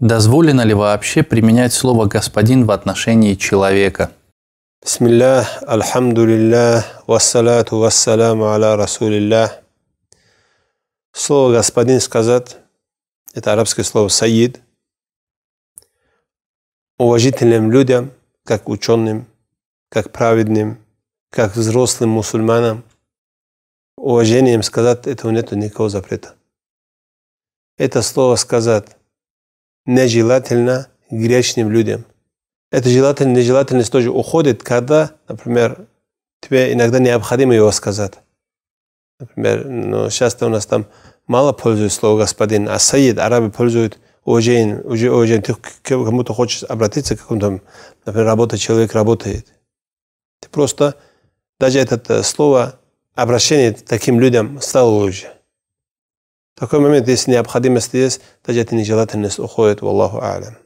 Дозволено ли вообще применять слово «господин» в отношении человека? Бисмиллях, альхамдулиллях, вассалату вассаламу аля расулиллях. Слово «господин» сказать – это арабское слово «саид». Уважительным людям, как ученым, как праведным, как взрослым мусульманам, уважением сказать – этого нет никакого запрета. Это слово сказать нежелательно грешным людям. Эта желательность, нежелательность тоже уходит, когда, например, тебе иногда необходимо его сказать. Например, ну, сейчас у нас там мало пользуют слово «господин», а «саид» арабы пользуют «уважен», «уважен». Ты к кому-то хочешь обратиться, к какому-то, например, работа человек работает. Ты просто даже это э, слово обращение таким людям стало уже. تا كما من ديسني أبخدي مستيس تجتني جلات الناس أخوت والله أعلم